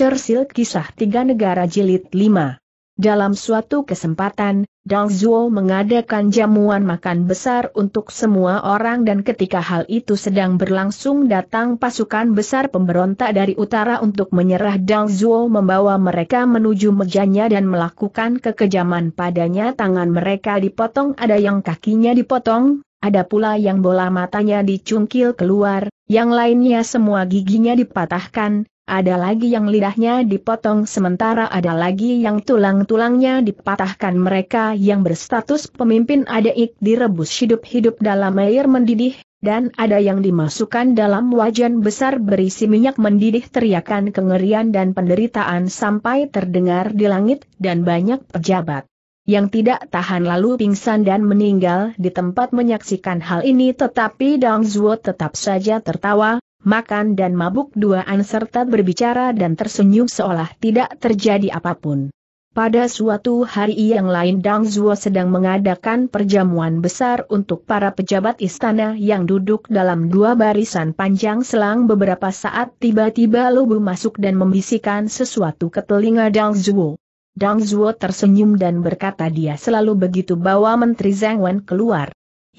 Churchill Kisah Tiga Negara Jilid 5 Dalam suatu kesempatan, Dong Zhuo mengadakan jamuan makan besar untuk semua orang dan ketika hal itu sedang berlangsung datang pasukan besar pemberontak dari utara untuk menyerah Dong Zhuo membawa mereka menuju mejanya dan melakukan kekejaman padanya tangan mereka dipotong ada yang kakinya dipotong, ada pula yang bola matanya dicungkil keluar, yang lainnya semua giginya dipatahkan, ada lagi yang lidahnya dipotong sementara ada lagi yang tulang-tulangnya dipatahkan mereka yang berstatus pemimpin adaik direbus hidup-hidup dalam air mendidih, dan ada yang dimasukkan dalam wajan besar berisi minyak mendidih teriakan kengerian dan penderitaan sampai terdengar di langit dan banyak pejabat yang tidak tahan lalu pingsan dan meninggal di tempat menyaksikan hal ini tetapi Dong Zuo tetap saja tertawa, makan dan mabuk duaan serta berbicara dan tersenyum seolah tidak terjadi apapun. Pada suatu hari yang lain Dang Zuo sedang mengadakan perjamuan besar untuk para pejabat istana yang duduk dalam dua barisan panjang selang beberapa saat tiba-tiba Lubu masuk dan membisikkan sesuatu ke telinga Dang Zuo. Dang Zuo tersenyum dan berkata dia selalu begitu bawa Menteri Zhang Wen keluar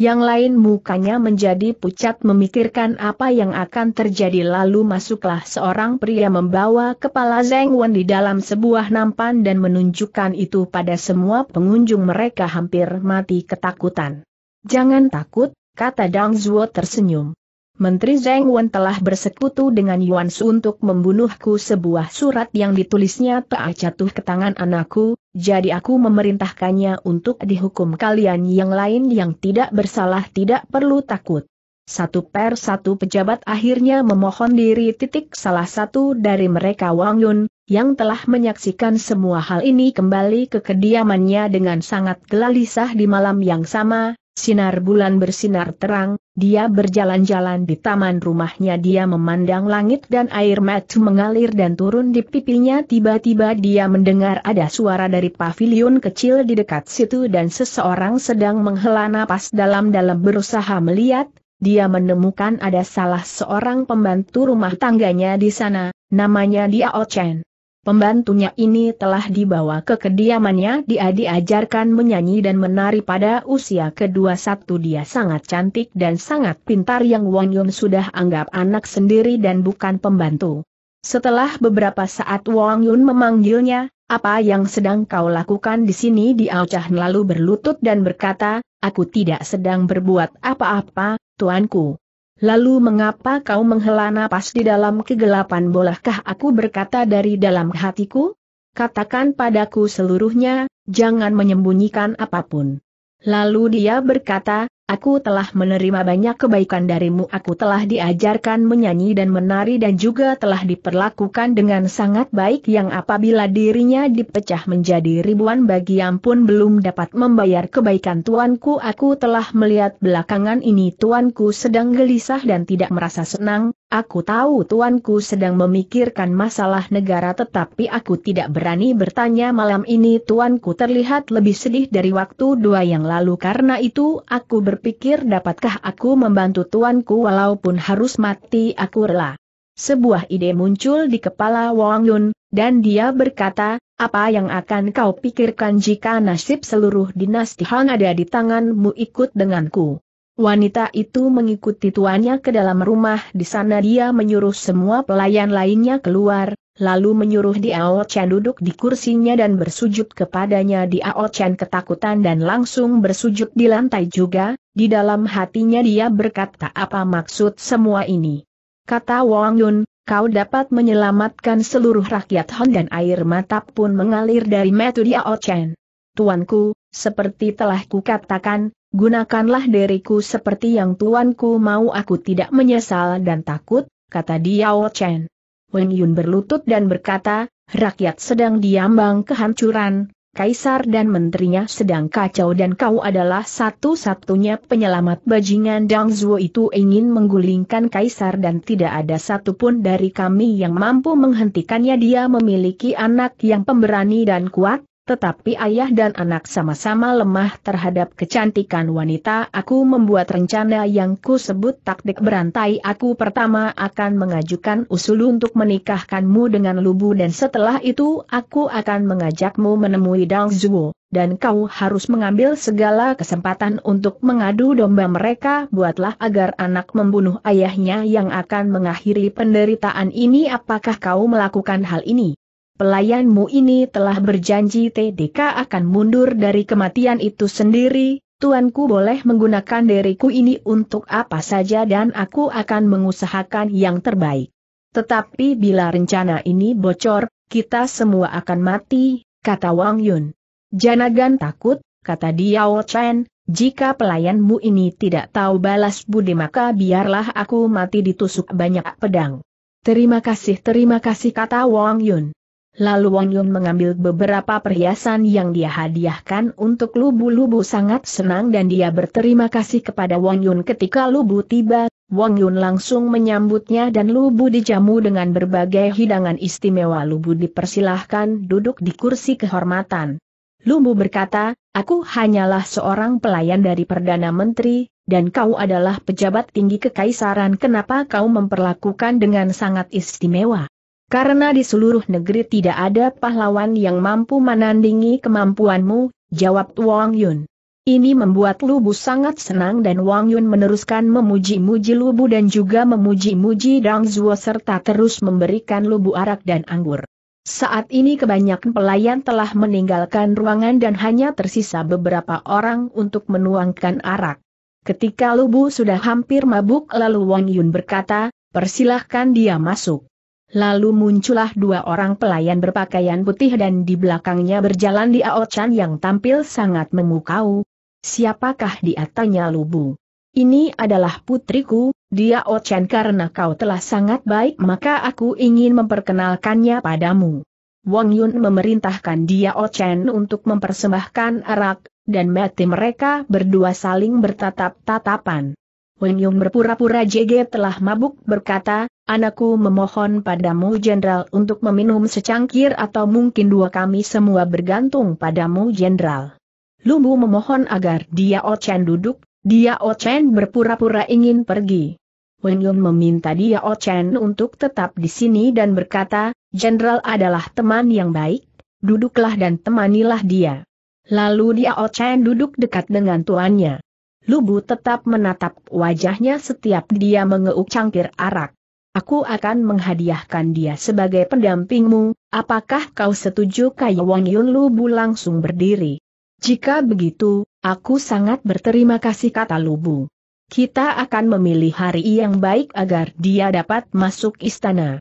yang lain mukanya menjadi pucat memikirkan apa yang akan terjadi lalu masuklah seorang pria membawa kepala Zeng Wen di dalam sebuah nampan dan menunjukkan itu pada semua pengunjung mereka hampir mati ketakutan. Jangan takut, kata Dang Zuo tersenyum. Menteri Zheng Wen telah bersekutu dengan Yuan Su untuk membunuhku sebuah surat yang ditulisnya tak jatuh ke tangan anakku, jadi aku memerintahkannya untuk dihukum kalian yang lain yang tidak bersalah tidak perlu takut. Satu per satu pejabat akhirnya memohon diri titik salah satu dari mereka Wang Yun, yang telah menyaksikan semua hal ini kembali ke kediamannya dengan sangat gelisah di malam yang sama, Sinar bulan bersinar terang, dia berjalan-jalan di taman rumahnya dia memandang langit dan air mata mengalir dan turun di pipinya tiba-tiba dia mendengar ada suara dari pavilion kecil di dekat situ dan seseorang sedang menghela napas dalam-dalam berusaha melihat, dia menemukan ada salah seorang pembantu rumah tangganya di sana, namanya dia Ochen. Pembantunya ini telah dibawa ke kediamannya dia diajarkan menyanyi dan menari pada usia kedua satu. dia sangat cantik dan sangat pintar yang Wang Yun sudah anggap anak sendiri dan bukan pembantu. Setelah beberapa saat Wang Yun memanggilnya, apa yang sedang kau lakukan di sini di Aucah lalu berlutut dan berkata, aku tidak sedang berbuat apa-apa, tuanku. Lalu mengapa kau menghela napas di dalam kegelapan bolehkah aku berkata dari dalam hatiku? Katakan padaku seluruhnya, jangan menyembunyikan apapun. Lalu dia berkata, Aku telah menerima banyak kebaikan darimu Aku telah diajarkan menyanyi dan menari dan juga telah diperlakukan dengan sangat baik Yang apabila dirinya dipecah menjadi ribuan bagian pun belum dapat membayar kebaikan tuanku Aku telah melihat belakangan ini tuanku sedang gelisah dan tidak merasa senang Aku tahu tuanku sedang memikirkan masalah negara tetapi aku tidak berani bertanya malam ini tuanku terlihat lebih sedih dari waktu dua yang lalu karena itu aku berpikir dapatkah aku membantu tuanku walaupun harus mati aku rela. Sebuah ide muncul di kepala Wang Yun, dan dia berkata, apa yang akan kau pikirkan jika nasib seluruh dinasti Hang ada di tanganmu ikut denganku. Wanita itu mengikuti tuannya ke dalam rumah, di sana dia menyuruh semua pelayan lainnya keluar, lalu menyuruh Diao Chen duduk di kursinya dan bersujud kepadanya Diao Chen ketakutan dan langsung bersujud di lantai juga, di dalam hatinya dia berkata apa maksud semua ini. Kata Wang Yun, kau dapat menyelamatkan seluruh rakyat Han dan air mata pun mengalir dari mata Diao Chen. Tuanku, seperti telah kukatakan, Gunakanlah diriku seperti yang tuanku mau aku tidak menyesal dan takut, kata Diao Chen. Wang Yun berlutut dan berkata, rakyat sedang diambang kehancuran, kaisar dan menterinya sedang kacau dan kau adalah satu-satunya penyelamat bajingan Dang Zhuo itu ingin menggulingkan kaisar dan tidak ada satupun dari kami yang mampu menghentikannya dia memiliki anak yang pemberani dan kuat, tetapi ayah dan anak sama-sama lemah terhadap kecantikan wanita. Aku membuat rencana yang ku sebut taktik berantai. Aku pertama akan mengajukan usul untuk menikahkanmu dengan Lubu dan setelah itu aku akan mengajakmu menemui Dang Zuo, dan kau harus mengambil segala kesempatan untuk mengadu domba mereka. Buatlah agar anak membunuh ayahnya yang akan mengakhiri penderitaan ini. Apakah kau melakukan hal ini? pelayanmu ini telah berjanji TDK akan mundur dari kematian itu sendiri, tuanku boleh menggunakan diriku ini untuk apa saja dan aku akan mengusahakan yang terbaik. Tetapi bila rencana ini bocor, kita semua akan mati, kata Wang Yun. Janagan takut, kata Diao Chen, jika pelayanmu ini tidak tahu balas budi maka biarlah aku mati ditusuk banyak pedang. Terima kasih terima kasih kata Wang Yun. Lalu Wang Yun mengambil beberapa perhiasan yang dia hadiahkan untuk Lubu-Lubu sangat senang dan dia berterima kasih kepada Wang Yun ketika Lubu tiba, Wang Yun langsung menyambutnya dan Lubu dijamu dengan berbagai hidangan istimewa Lubu dipersilahkan duduk di kursi kehormatan. Lubu berkata, aku hanyalah seorang pelayan dari Perdana Menteri, dan kau adalah pejabat tinggi kekaisaran kenapa kau memperlakukan dengan sangat istimewa. Karena di seluruh negeri tidak ada pahlawan yang mampu menandingi kemampuanmu, jawab Wang Yun. Ini membuat Lubu sangat senang dan Wang Yun meneruskan memuji-muji Lubu dan juga memuji-muji Dang Zuo serta terus memberikan Lubu arak dan anggur. Saat ini kebanyakan pelayan telah meninggalkan ruangan dan hanya tersisa beberapa orang untuk menuangkan arak. Ketika Lubu sudah hampir mabuk lalu Wang Yun berkata, persilahkan dia masuk. Lalu muncullah dua orang pelayan berpakaian putih dan di belakangnya berjalan di Aochan yang tampil sangat memukau. Siapakah di atasnya Lubu? Ini adalah putriku, dia Ochan karena kau telah sangat baik maka aku ingin memperkenalkannya padamu. Wang Yun memerintahkan dia Ochan untuk mempersembahkan arak, dan mati mereka berdua saling bertatap-tatapan. Wen Yong berpura-pura JG telah mabuk berkata, anakku memohon padamu jenderal untuk meminum secangkir atau mungkin dua kami semua bergantung padamu jenderal. Lumbu memohon agar dia Ochen duduk, dia Ochen berpura-pura ingin pergi. Wen Yong meminta dia Ochen untuk tetap di sini dan berkata, jenderal adalah teman yang baik, duduklah dan temanilah dia. Lalu dia Ochen duduk dekat dengan tuannya. Lubu tetap menatap wajahnya setiap dia mengeuk cangkir arak. Aku akan menghadiahkan dia sebagai pendampingmu, apakah kau setuju Kai Wang Yun Lubu langsung berdiri? Jika begitu, aku sangat berterima kasih kata Lubu. Kita akan memilih hari yang baik agar dia dapat masuk istana.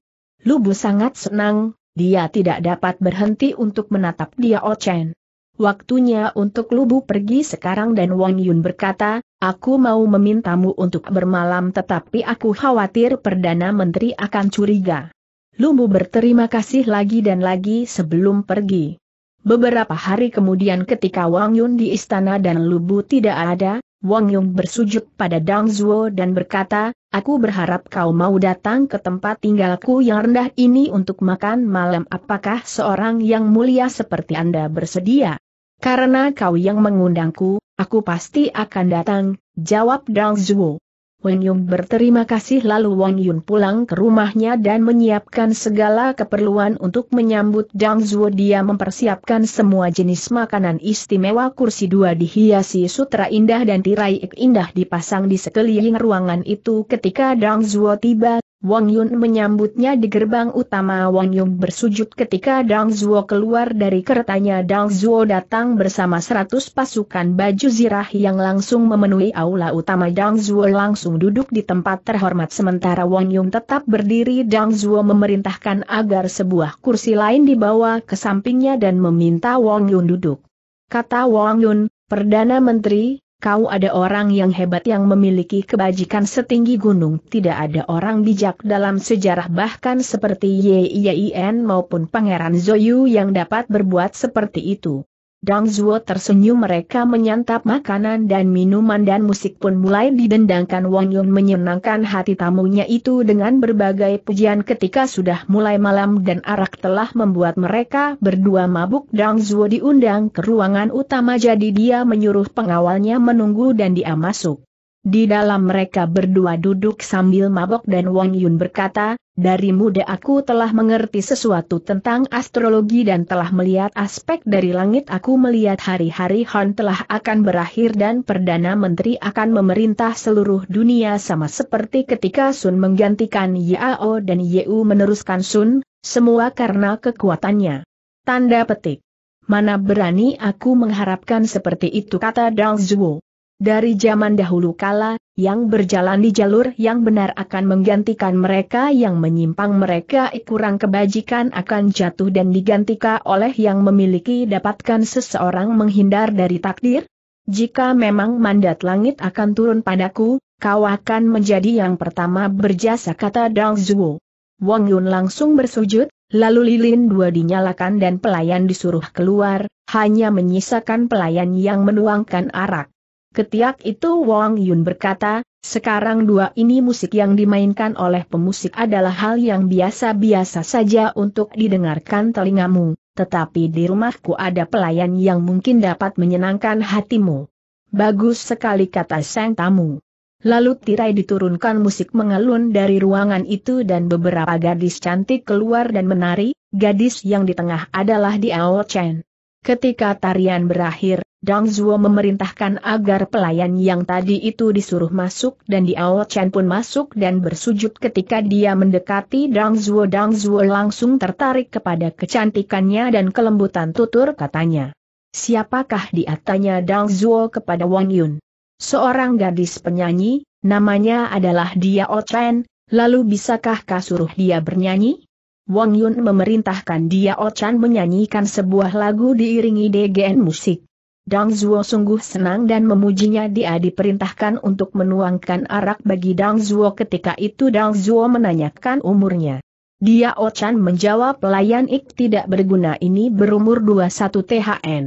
Lubu sangat senang, dia tidak dapat berhenti untuk menatap dia Ochen. Waktunya untuk Lubu pergi sekarang dan Wang Yun berkata, aku mau memintamu untuk bermalam tetapi aku khawatir Perdana Menteri akan curiga. Lubu berterima kasih lagi dan lagi sebelum pergi. Beberapa hari kemudian ketika Wang Yun di istana dan Lubu tidak ada, Wang Yun bersujud pada Dang Zhuo dan berkata, Aku berharap kau mau datang ke tempat tinggalku yang rendah ini untuk makan malam apakah seorang yang mulia seperti Anda bersedia? Karena kau yang mengundangku, aku pasti akan datang, jawab Dang Zhuo. Wen Yun berterima kasih lalu Wang Yun pulang ke rumahnya dan menyiapkan segala keperluan untuk menyambut Dang Zhuo. Dia mempersiapkan semua jenis makanan istimewa kursi dua dihiasi sutra indah dan tirai indah dipasang di sekeliling ruangan itu ketika Dang Zhuo tiba, Wang Yun menyambutnya di gerbang utama Wang Yun bersujud ketika Dang Zuo keluar dari keretanya Dang Zuo datang bersama seratus pasukan baju zirah yang langsung memenuhi aula utama Dang Zuo langsung duduk di tempat terhormat sementara Wang Yun tetap berdiri Dang Zuo memerintahkan agar sebuah kursi lain dibawa ke sampingnya dan meminta Wang Yun duduk. Kata Wang Yun, Perdana Menteri, kau ada orang yang hebat yang memiliki kebajikan setinggi gunung. Tidak ada orang bijak dalam sejarah bahkan seperti Yin maupun Pangeran Zoyu yang dapat berbuat seperti itu. Dang Zuo tersenyum mereka menyantap makanan dan minuman dan musik pun mulai didendangkan Wang Yun menyenangkan hati tamunya itu dengan berbagai pujian ketika sudah mulai malam dan arak telah membuat mereka berdua mabuk Dang Zuo diundang ke ruangan utama jadi dia menyuruh pengawalnya menunggu dan dia masuk. Di dalam mereka berdua duduk sambil mabok dan Wang Yun berkata, dari muda aku telah mengerti sesuatu tentang astrologi dan telah melihat aspek dari langit aku melihat hari-hari Han telah akan berakhir dan Perdana Menteri akan memerintah seluruh dunia sama seperti ketika Sun menggantikan Yao dan Yeu meneruskan Sun, semua karena kekuatannya. Tanda petik. Mana berani aku mengharapkan seperti itu kata Dong Zhuo. Dari zaman dahulu kala, yang berjalan di jalur yang benar akan menggantikan mereka yang menyimpang mereka kurang kebajikan akan jatuh dan digantikan oleh yang memiliki dapatkan seseorang menghindar dari takdir? Jika memang mandat langit akan turun padaku, kau akan menjadi yang pertama berjasa kata Dong Zhuo. Wang Yun langsung bersujud, lalu lilin dua dinyalakan dan pelayan disuruh keluar, hanya menyisakan pelayan yang menuangkan arak. Ketiak itu Wang Yun berkata, sekarang dua ini musik yang dimainkan oleh pemusik adalah hal yang biasa-biasa saja untuk didengarkan telingamu, tetapi di rumahku ada pelayan yang mungkin dapat menyenangkan hatimu. Bagus sekali kata sang tamu. Lalu tirai diturunkan musik mengelun dari ruangan itu dan beberapa gadis cantik keluar dan menari, gadis yang di tengah adalah Diao Chen. Ketika tarian berakhir, Dang Zhuo memerintahkan agar pelayan yang tadi itu disuruh masuk dan Diao Chen pun masuk dan bersujud ketika dia mendekati Dang Zhuo. Dang Zhuo langsung tertarik kepada kecantikannya dan kelembutan tutur katanya. Siapakah dia tanya Dang Zhuo kepada Wang Yun? Seorang gadis penyanyi, namanya adalah Diao Chen, lalu bisakah kasuruh dia bernyanyi? Wang Yun memerintahkan dia Ochan menyanyikan sebuah lagu diiringi DGN musik. Dang Zuo sungguh senang dan memujinya dia diperintahkan untuk menuangkan arak bagi Dang Zuo ketika itu Dang Zuo menanyakan umurnya. Dia Ochan menjawab pelayan ik tidak berguna ini berumur 21 THN.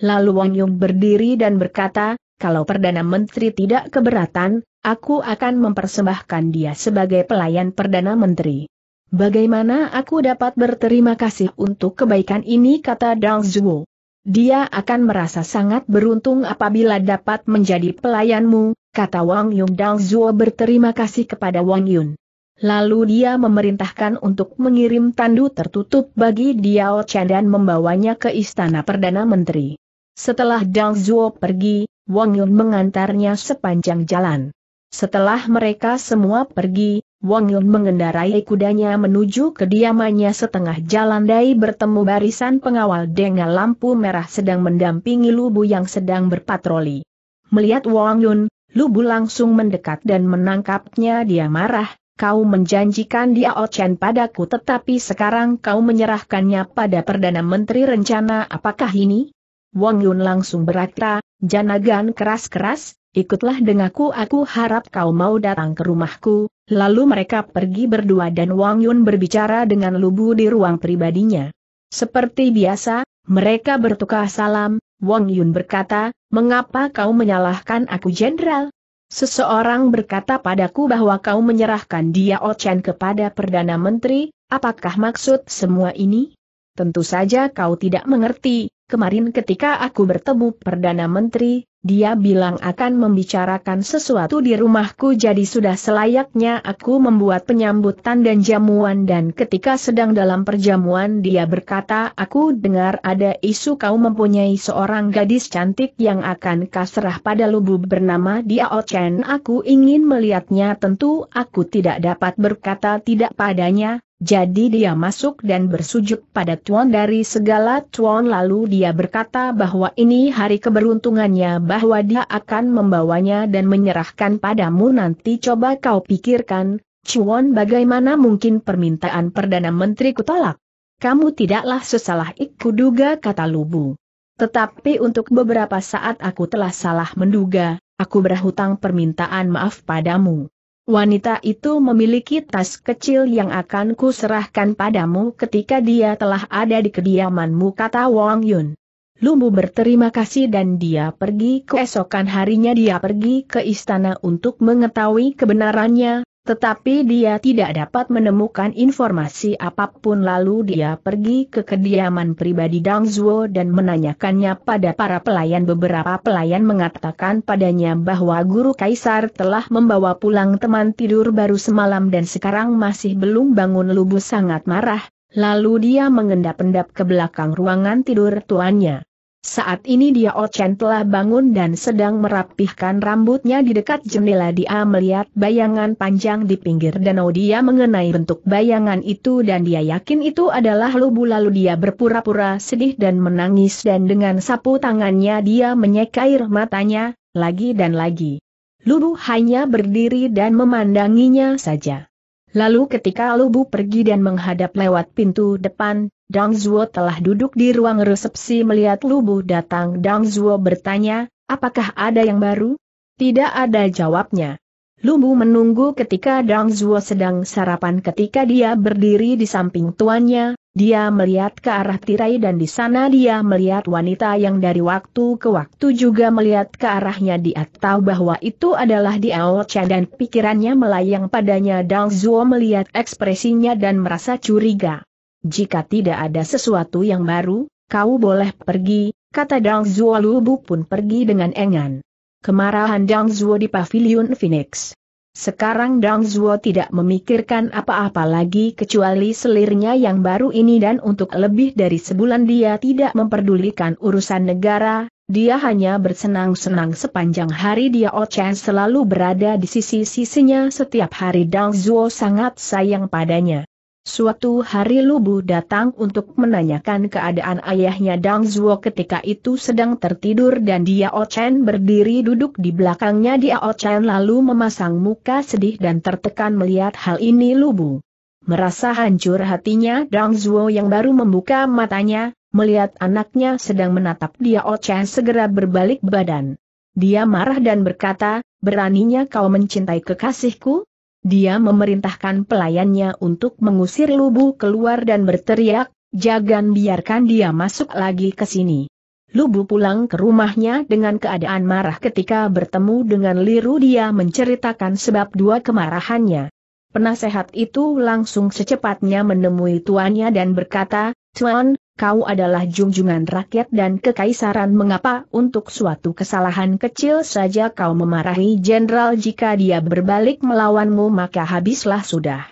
Lalu Wang Yun berdiri dan berkata, kalau Perdana Menteri tidak keberatan, aku akan mempersembahkan dia sebagai pelayan Perdana Menteri. Bagaimana aku dapat berterima kasih untuk kebaikan ini kata Dang Zhuo. Dia akan merasa sangat beruntung apabila dapat menjadi pelayanmu, kata Wang Yun Dang Zhuo berterima kasih kepada Wang Yun. Lalu dia memerintahkan untuk mengirim tandu tertutup bagi Diao Chen dan membawanya ke istana Perdana Menteri. Setelah Dang Zhuo pergi, Wang Yun mengantarnya sepanjang jalan. Setelah mereka semua pergi, Wang Yun mengendarai kudanya menuju kediamannya setengah jalan Dai bertemu barisan pengawal dengan lampu merah sedang mendampingi Lubu yang sedang berpatroli. Melihat Wang Yun, Lubu langsung mendekat dan menangkapnya dia marah, kau menjanjikan dia Ochen oh padaku tetapi sekarang kau menyerahkannya pada Perdana Menteri Rencana apakah ini? Wang Yun langsung berakta, janagan keras-keras, ikutlah dengaku aku harap kau mau datang ke rumahku, lalu mereka pergi berdua dan Wang Yun berbicara dengan Lubu di ruang pribadinya. Seperti biasa, mereka bertukar salam, Wang Yun berkata, mengapa kau menyalahkan aku jenderal? Seseorang berkata padaku bahwa kau menyerahkan dia Ochen oh kepada Perdana Menteri, apakah maksud semua ini? Tentu saja kau tidak mengerti, kemarin ketika aku bertemu Perdana Menteri, dia bilang akan membicarakan sesuatu di rumahku jadi sudah selayaknya aku membuat penyambutan dan jamuan dan ketika sedang dalam perjamuan dia berkata aku dengar ada isu kau mempunyai seorang gadis cantik yang akan kasrah pada lubu bernama Diao Chen aku ingin melihatnya tentu aku tidak dapat berkata tidak padanya, jadi dia masuk dan bersujud pada tuan dari segala tuan lalu dia berkata bahwa ini hari keberuntungannya bahwa dia akan membawanya dan menyerahkan padamu nanti coba kau pikirkan, Cuan bagaimana mungkin permintaan Perdana Menteri tolak? Kamu tidaklah sesalah ikku duga kata Lubu. Tetapi untuk beberapa saat aku telah salah menduga, aku berhutang permintaan maaf padamu. Wanita itu memiliki tas kecil yang akan kuserahkan padamu ketika dia telah ada di kediamanmu kata Wang Yun. Lumbu berterima kasih dan dia pergi keesokan harinya dia pergi ke istana untuk mengetahui kebenarannya, tetapi dia tidak dapat menemukan informasi apapun lalu dia pergi ke kediaman pribadi Dang Zhuo dan menanyakannya pada para pelayan. Beberapa pelayan mengatakan padanya bahwa Guru Kaisar telah membawa pulang teman tidur baru semalam dan sekarang masih belum bangun lubu sangat marah, lalu dia mengendap-endap ke belakang ruangan tidur tuannya. Saat ini dia Ochen telah bangun dan sedang merapihkan rambutnya di dekat jendela dia melihat bayangan panjang di pinggir danau dia mengenai bentuk bayangan itu dan dia yakin itu adalah lubu lalu dia berpura-pura sedih dan menangis dan dengan sapu tangannya dia menyeka matanya, lagi dan lagi. Lubu hanya berdiri dan memandanginya saja. Lalu ketika Lubu pergi dan menghadap lewat pintu depan, Dang Zuo telah duduk di ruang resepsi melihat Lubu datang Dang Zuo bertanya, apakah ada yang baru? Tidak ada jawabnya. Lubu menunggu ketika Dang Zuo sedang sarapan ketika dia berdiri di samping tuannya, dia melihat ke arah tirai dan di sana dia melihat wanita yang dari waktu ke waktu juga melihat ke arahnya dia tahu bahwa itu adalah Diao Chen dan pikirannya melayang padanya Dang Zuo melihat ekspresinya dan merasa curiga jika tidak ada sesuatu yang baru, kau boleh pergi, kata Dang Zhuo Lubu pun pergi dengan engan. Kemarahan Dang Zuo di Pavilion Phoenix. Sekarang Dang Zuo tidak memikirkan apa-apa lagi kecuali selirnya yang baru ini dan untuk lebih dari sebulan dia tidak memperdulikan urusan negara, dia hanya bersenang-senang sepanjang hari dia Ochen selalu berada di sisi-sisinya setiap hari Dang Zuo sangat sayang padanya. Suatu hari Lubu datang untuk menanyakan keadaan ayahnya Dang Zuo ketika itu sedang tertidur dan dia O Chen berdiri duduk di belakangnya dia O Chen lalu memasang muka sedih dan tertekan melihat hal ini Lubu. Merasa hancur hatinya Dang Zuo yang baru membuka matanya, melihat anaknya sedang menatap dia O Chen segera berbalik badan. Dia marah dan berkata, beraninya kau mencintai kekasihku? dia memerintahkan pelayannya untuk mengusir Lubu keluar dan berteriak, jangan biarkan dia masuk lagi ke sini. Lubu pulang ke rumahnya dengan keadaan marah ketika bertemu dengan Liru dia menceritakan sebab dua kemarahannya. Penasehat itu langsung secepatnya menemui tuannya dan berkata, Tuan, kau adalah junjungan rakyat dan kekaisaran mengapa untuk suatu kesalahan kecil saja kau memarahi jenderal jika dia berbalik melawanmu maka habislah sudah.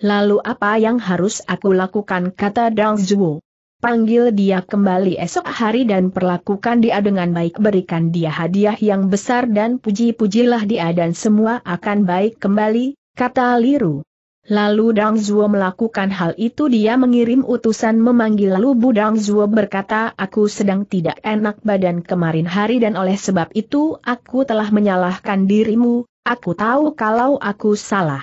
Lalu apa yang harus aku lakukan kata Dong Zhuo. Panggil dia kembali esok hari dan perlakukan dia dengan baik berikan dia hadiah yang besar dan puji-pujilah dia dan semua akan baik kembali, kata Liru. Lalu Dang Zuo melakukan hal itu dia mengirim utusan memanggil Lu Bu Dang Zuo berkata aku sedang tidak enak badan kemarin hari dan oleh sebab itu aku telah menyalahkan dirimu, aku tahu kalau aku salah.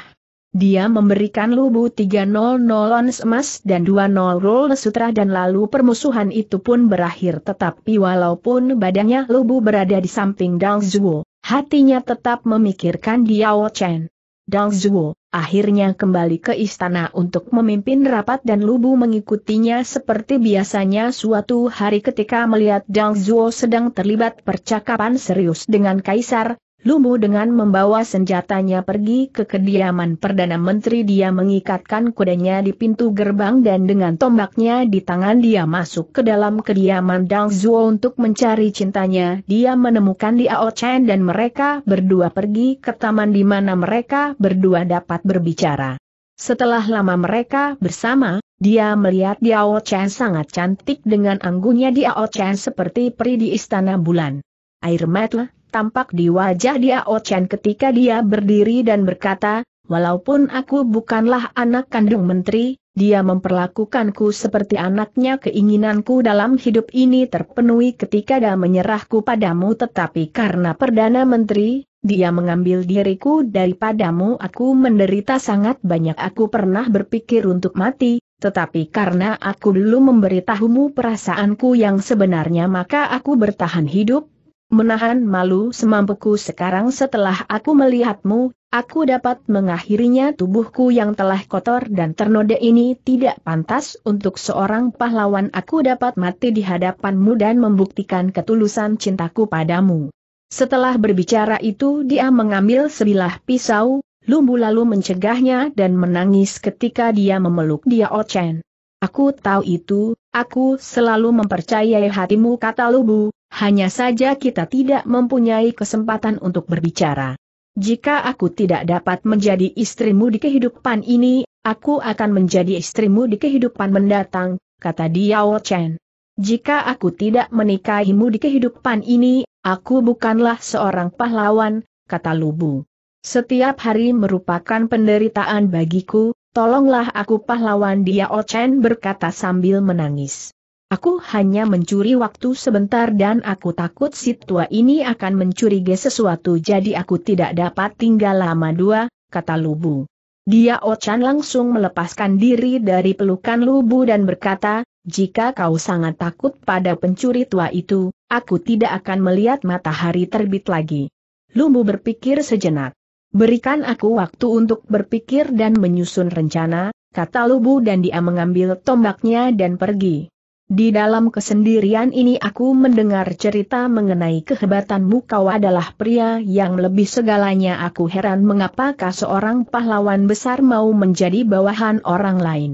Dia memberikan lubu 300 ons emas dan 20 roll sutra dan lalu permusuhan itu pun berakhir tetapi walaupun badannya lubu berada di samping Dang Zuo, hatinya tetap memikirkan Diao Chen. Dang Zuo akhirnya kembali ke istana untuk memimpin rapat dan Lubu mengikutinya seperti biasanya suatu hari ketika melihat Dang Zuo sedang terlibat percakapan serius dengan Kaisar, Lumu dengan membawa senjatanya pergi ke kediaman Perdana Menteri dia mengikatkan kudanya di pintu gerbang dan dengan tombaknya di tangan dia masuk ke dalam kediaman Dang Zuo untuk mencari cintanya. Dia menemukan Liao Chen dan mereka berdua pergi ke taman di mana mereka berdua dapat berbicara. Setelah lama mereka bersama, dia melihat Liao Chen sangat cantik dengan anggunnya Liao Chen seperti peri di istana bulan. Air mata tampak di wajah dia Ochen oh ketika dia berdiri dan berkata, walaupun aku bukanlah anak kandung menteri, dia memperlakukanku seperti anaknya keinginanku dalam hidup ini terpenuhi ketika dia menyerahku padamu tetapi karena Perdana Menteri, dia mengambil diriku daripadamu aku menderita sangat banyak aku pernah berpikir untuk mati, tetapi karena aku belum memberitahumu perasaanku yang sebenarnya maka aku bertahan hidup, menahan malu semampuku sekarang setelah aku melihatmu, aku dapat mengakhirinya tubuhku yang telah kotor dan ternoda ini tidak pantas untuk seorang pahlawan aku dapat mati di hadapanmu dan membuktikan ketulusan cintaku padamu. Setelah berbicara itu dia mengambil sebilah pisau, Lumbu lalu mencegahnya dan menangis ketika dia memeluk dia Ochen. Oh aku tahu itu, aku selalu mempercayai hatimu kata Lubu, hanya saja kita tidak mempunyai kesempatan untuk berbicara. Jika aku tidak dapat menjadi istrimu di kehidupan ini, aku akan menjadi istrimu di kehidupan mendatang, kata Diao Chen. Jika aku tidak menikahimu di kehidupan ini, aku bukanlah seorang pahlawan, kata Lubu. Setiap hari merupakan penderitaan bagiku, tolonglah aku pahlawan Diao Chen berkata sambil menangis. Aku hanya mencuri waktu sebentar dan aku takut si tua ini akan mencurigai sesuatu jadi aku tidak dapat tinggal lama dua, kata Lubu. Dia Ochan oh langsung melepaskan diri dari pelukan Lubu dan berkata, jika kau sangat takut pada pencuri tua itu, aku tidak akan melihat matahari terbit lagi. Lubu berpikir sejenak. Berikan aku waktu untuk berpikir dan menyusun rencana, kata Lubu dan dia mengambil tombaknya dan pergi. Di dalam kesendirian ini aku mendengar cerita mengenai kehebatanmu kau adalah pria yang lebih segalanya aku heran mengapakah seorang pahlawan besar mau menjadi bawahan orang lain.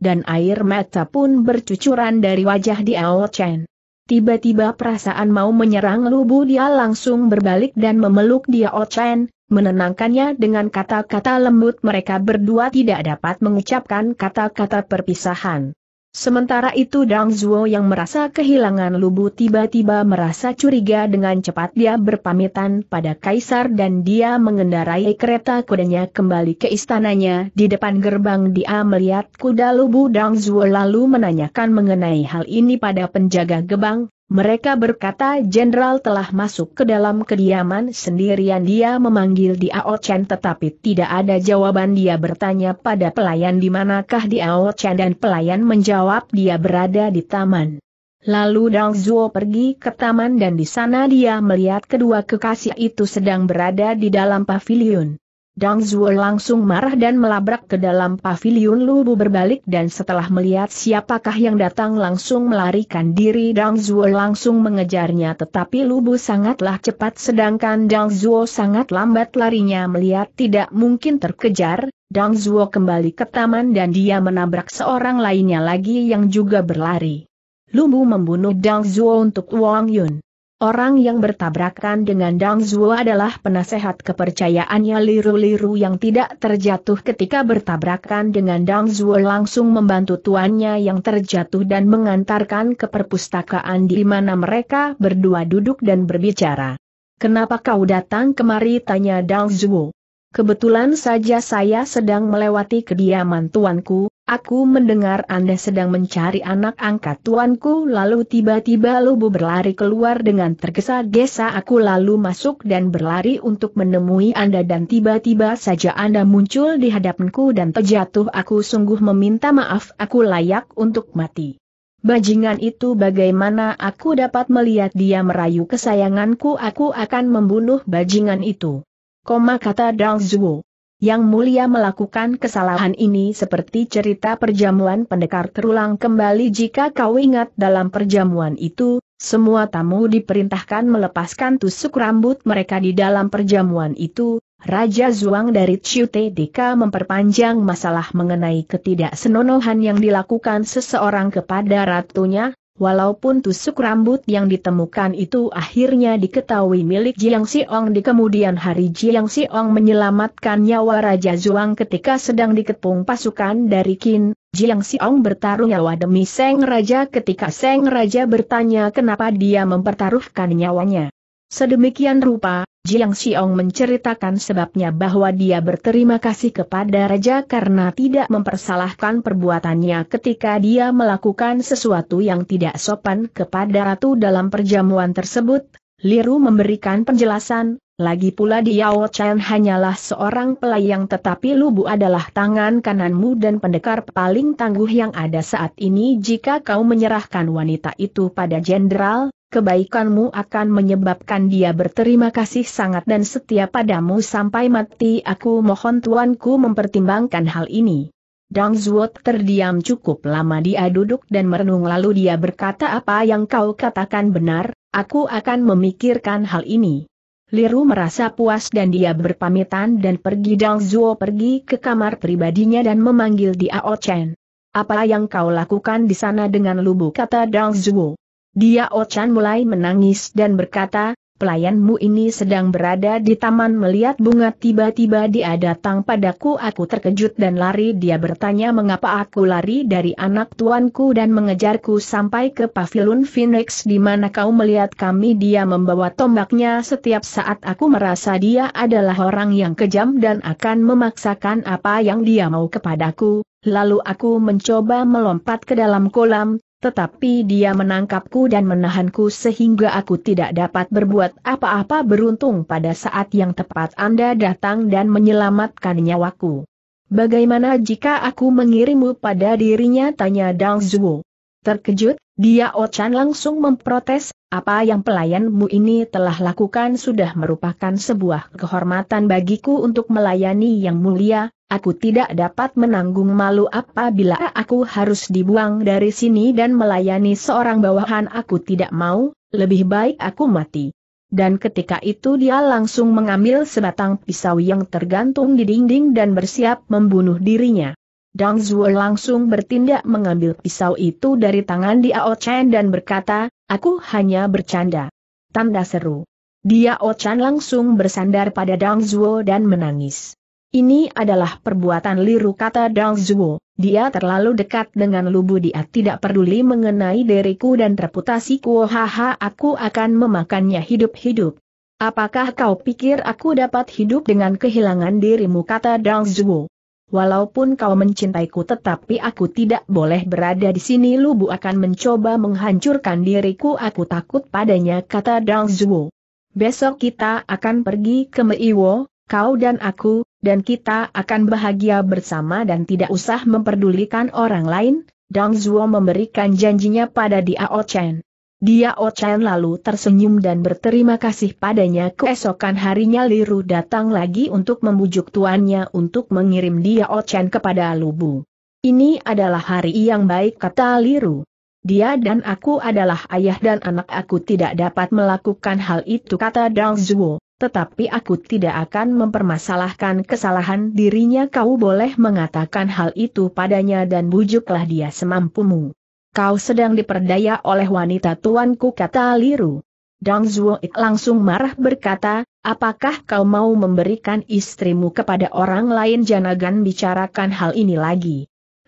Dan air mata pun bercucuran dari wajah di Diao Chen. Tiba-tiba perasaan mau menyerang lubu dia langsung berbalik dan memeluk Diao Chen, menenangkannya dengan kata-kata lembut mereka berdua tidak dapat mengucapkan kata-kata perpisahan. Sementara itu Dang Zuo yang merasa kehilangan lubu tiba-tiba merasa curiga dengan cepat dia berpamitan pada Kaisar dan dia mengendarai kereta kudanya kembali ke istananya. Di depan gerbang dia melihat kuda lubu Dang Zuo lalu menanyakan mengenai hal ini pada penjaga gerbang. Mereka berkata jenderal telah masuk ke dalam kediaman sendirian dia memanggil Diao Chen tetapi tidak ada jawaban dia bertanya pada pelayan di manakah Diao Chen dan pelayan menjawab dia berada di taman. Lalu Dong Zuo pergi ke taman dan di sana dia melihat kedua kekasih itu sedang berada di dalam pavilion. Dang Zuo langsung marah dan melabrak ke dalam pavilion Lubu berbalik dan setelah melihat siapakah yang datang langsung melarikan diri Dang Zuo langsung mengejarnya tetapi Lubu sangatlah cepat sedangkan Dang Zuo sangat lambat larinya melihat tidak mungkin terkejar, Dang Zuo kembali ke taman dan dia menabrak seorang lainnya lagi yang juga berlari. Lubu membunuh Dang Zuo untuk Wang Yun. Orang yang bertabrakan dengan Dang Zhuo adalah penasehat kepercayaannya liru-liru yang tidak terjatuh ketika bertabrakan dengan Dang Zhuo langsung membantu tuannya yang terjatuh dan mengantarkan ke perpustakaan di mana mereka berdua duduk dan berbicara. Kenapa kau datang kemari tanya Dang Zhuo. Kebetulan saja saya sedang melewati kediaman tuanku, Aku mendengar Anda sedang mencari anak angkat tuanku lalu tiba-tiba Lubu berlari keluar dengan tergesa-gesa aku lalu masuk dan berlari untuk menemui Anda dan tiba-tiba saja Anda muncul di hadapanku dan terjatuh aku sungguh meminta maaf aku layak untuk mati. Bajingan itu bagaimana aku dapat melihat dia merayu kesayanganku aku akan membunuh bajingan itu. Koma kata Dang Zhuo. Yang mulia melakukan kesalahan ini seperti cerita perjamuan pendekar terulang kembali jika kau ingat dalam perjamuan itu, semua tamu diperintahkan melepaskan tusuk rambut mereka di dalam perjamuan itu, Raja Zuang dari Chiute Dika memperpanjang masalah mengenai ketidaksenonohan yang dilakukan seseorang kepada ratunya, Walaupun tusuk rambut yang ditemukan itu akhirnya diketahui milik Jiang Siong di kemudian hari Jiang Siong menyelamatkan nyawa Raja Zhuang ketika sedang dikepung pasukan dari Qin, Jiang Siong bertaruh nyawa demi Seng Raja ketika Seng Raja bertanya kenapa dia mempertaruhkan nyawanya. Sedemikian rupa, Jiang Xiong menceritakan sebabnya bahwa dia berterima kasih kepada Raja karena tidak mempersalahkan perbuatannya ketika dia melakukan sesuatu yang tidak sopan kepada Ratu dalam perjamuan tersebut. Liru memberikan penjelasan, lagi pula Diao Chan hanyalah seorang pelayang tetapi Lubu adalah tangan kananmu dan pendekar paling tangguh yang ada saat ini jika kau menyerahkan wanita itu pada jenderal, kebaikanmu akan menyebabkan dia berterima kasih sangat dan setia padamu sampai mati aku mohon tuanku mempertimbangkan hal ini. Dang Zuot terdiam cukup lama dia duduk dan merenung lalu dia berkata apa yang kau katakan benar, aku akan memikirkan hal ini. Liru merasa puas dan dia berpamitan dan pergi Dang Zuo pergi ke kamar pribadinya dan memanggil dia Ochen. Apa yang kau lakukan di sana dengan lubu kata Dang Zuo? Dia Ochan mulai menangis dan berkata, pelayanmu ini sedang berada di taman melihat bunga tiba-tiba dia datang padaku aku terkejut dan lari dia bertanya mengapa aku lari dari anak tuanku dan mengejarku sampai ke pavilion Phoenix di mana kau melihat kami dia membawa tombaknya setiap saat aku merasa dia adalah orang yang kejam dan akan memaksakan apa yang dia mau kepadaku, lalu aku mencoba melompat ke dalam kolam, tetapi dia menangkapku dan menahanku sehingga aku tidak dapat berbuat apa-apa beruntung pada saat yang tepat Anda datang dan menyelamatkan nyawaku. Bagaimana jika aku mengirimmu pada dirinya tanya Dang Zhuo. Terkejut, dia Ochan langsung memprotes, apa yang pelayanmu ini telah lakukan sudah merupakan sebuah kehormatan bagiku untuk melayani yang mulia, aku tidak dapat menanggung malu apabila aku harus dibuang dari sini dan melayani seorang bawahan aku tidak mau, lebih baik aku mati. Dan ketika itu dia langsung mengambil sebatang pisau yang tergantung di dinding dan bersiap membunuh dirinya. Dang Zuo langsung bertindak mengambil pisau itu dari tangan Diao Chen dan berkata, aku hanya bercanda. Tanda seru. Diao Chen langsung bersandar pada Dang Zuo dan menangis. Ini adalah perbuatan liru kata Dang Zuo. dia terlalu dekat dengan lubu dia tidak peduli mengenai diriku dan reputasiku haha aku akan memakannya hidup-hidup. Apakah kau pikir aku dapat hidup dengan kehilangan dirimu kata Dang Zuo. Walaupun kau mencintaiku tetapi aku tidak boleh berada di sini Lubu akan mencoba menghancurkan diriku aku takut padanya kata Dang Zhuo. Besok kita akan pergi ke Meiwo, kau dan aku, dan kita akan bahagia bersama dan tidak usah memperdulikan orang lain, Dang Zhuo memberikan janjinya pada Diao Chen. Dia Ochen lalu tersenyum dan berterima kasih padanya keesokan harinya Liru datang lagi untuk membujuk tuannya untuk mengirim dia Ochen kepada Lubu. Ini adalah hari yang baik kata Liru. Dia dan aku adalah ayah dan anak aku tidak dapat melakukan hal itu kata Dang Zhuo, tetapi aku tidak akan mempermasalahkan kesalahan dirinya kau boleh mengatakan hal itu padanya dan bujuklah dia semampumu. Kau sedang diperdaya oleh wanita tuanku kata Liru. Dong Zhuo langsung marah berkata, apakah kau mau memberikan istrimu kepada orang lain janagan bicarakan hal ini lagi.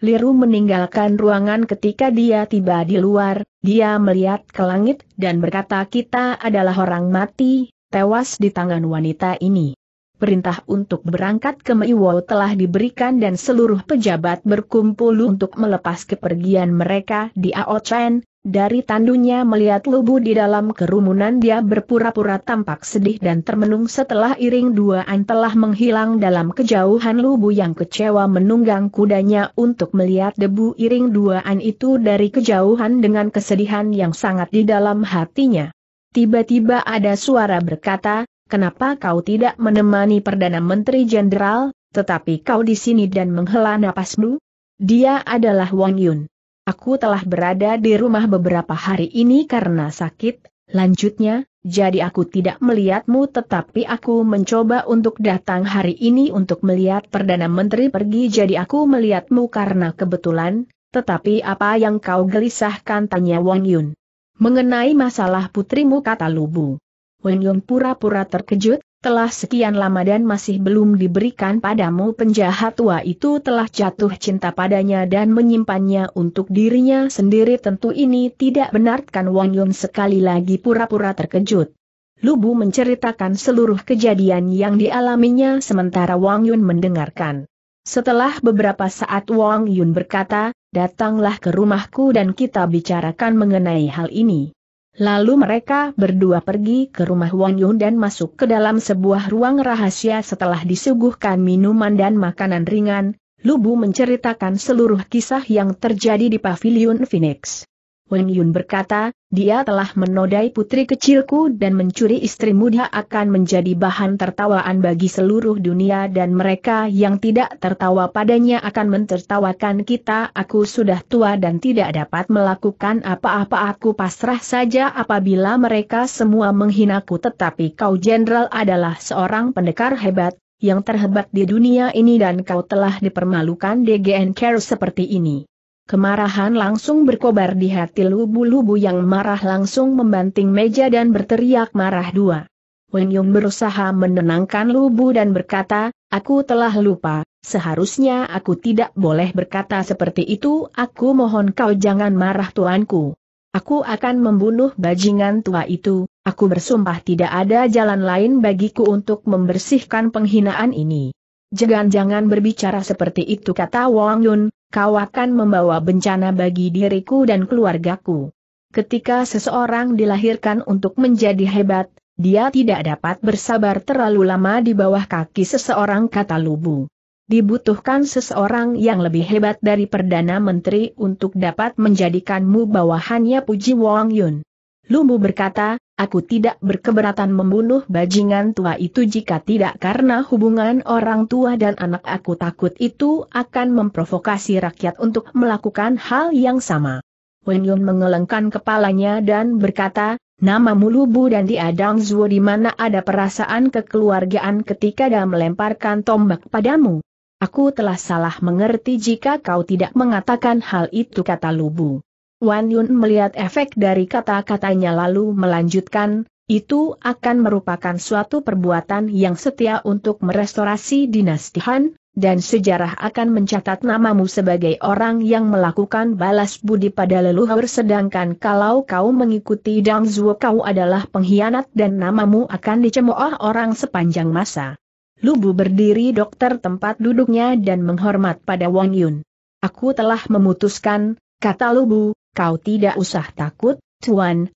Liru meninggalkan ruangan ketika dia tiba di luar, dia melihat ke langit dan berkata kita adalah orang mati, tewas di tangan wanita ini perintah untuk berangkat ke Meiwo telah diberikan dan seluruh pejabat berkumpul untuk melepas kepergian mereka di Aochen, dari tandunya melihat Lubu di dalam kerumunan dia berpura-pura tampak sedih dan termenung setelah iring dua an telah menghilang dalam kejauhan Lubu yang kecewa menunggang kudanya untuk melihat debu iring dua an itu dari kejauhan dengan kesedihan yang sangat di dalam hatinya. Tiba-tiba ada suara berkata, kenapa kau tidak menemani Perdana Menteri Jenderal, tetapi kau di sini dan menghela napasmu? Dia adalah Wang Yun. Aku telah berada di rumah beberapa hari ini karena sakit, lanjutnya, jadi aku tidak melihatmu tetapi aku mencoba untuk datang hari ini untuk melihat Perdana Menteri pergi jadi aku melihatmu karena kebetulan, tetapi apa yang kau gelisahkan tanya Wang Yun. Mengenai masalah putrimu kata Lubu. Wen Yong pura-pura terkejut, telah sekian lama dan masih belum diberikan padamu penjahat tua itu telah jatuh cinta padanya dan menyimpannya untuk dirinya sendiri tentu ini tidak benarkan Wang Yun sekali lagi pura-pura terkejut. Lubu menceritakan seluruh kejadian yang dialaminya sementara Wang Yun mendengarkan. Setelah beberapa saat Wang Yun berkata, datanglah ke rumahku dan kita bicarakan mengenai hal ini. Lalu mereka berdua pergi ke rumah Wang Yun dan masuk ke dalam sebuah ruang rahasia setelah disuguhkan minuman dan makanan ringan, Lubu menceritakan seluruh kisah yang terjadi di pavilion Phoenix. Wang Yun berkata, dia telah menodai putri kecilku dan mencuri istri muda akan menjadi bahan tertawaan bagi seluruh dunia dan mereka yang tidak tertawa padanya akan mentertawakan kita. Aku sudah tua dan tidak dapat melakukan apa-apa aku pasrah saja apabila mereka semua menghinaku tetapi kau jenderal adalah seorang pendekar hebat, yang terhebat di dunia ini dan kau telah dipermalukan DGN Care seperti ini. Kemarahan langsung berkobar di hati lubu-lubu yang marah langsung membanting meja dan berteriak marah dua. Wen Yong berusaha menenangkan lubu dan berkata, aku telah lupa, seharusnya aku tidak boleh berkata seperti itu, aku mohon kau jangan marah tuanku. Aku akan membunuh bajingan tua itu, aku bersumpah tidak ada jalan lain bagiku untuk membersihkan penghinaan ini. Jangan-jangan berbicara seperti itu kata Wang Yun, kau akan membawa bencana bagi diriku dan keluargaku. Ketika seseorang dilahirkan untuk menjadi hebat, dia tidak dapat bersabar terlalu lama di bawah kaki seseorang kata Lubu. Dibutuhkan seseorang yang lebih hebat dari Perdana Menteri untuk dapat menjadikanmu bawahannya Puji Wong Yun. Lumbu berkata, Aku tidak berkeberatan membunuh bajingan tua itu jika tidak karena hubungan orang tua dan anak aku takut itu akan memprovokasi rakyat untuk melakukan hal yang sama. Wen Yun mengelengkan kepalanya dan berkata, Nama Mulubu dan di Adang Zuo di mana ada perasaan kekeluargaan ketika dia melemparkan tombak padamu. Aku telah salah mengerti jika kau tidak mengatakan hal itu kata Lubu. Wan Yun melihat efek dari kata-katanya lalu melanjutkan, itu akan merupakan suatu perbuatan yang setia untuk merestorasi dinasti Han, dan sejarah akan mencatat namamu sebagai orang yang melakukan balas budi pada leluhur sedangkan kalau kau mengikuti Dang Zhuo kau adalah pengkhianat dan namamu akan dicemooh orang sepanjang masa. Lubu berdiri dokter tempat duduknya dan menghormat pada Wang Yun. Aku telah memutuskan, kata Lubu, Kau tidak usah takut, Tuan.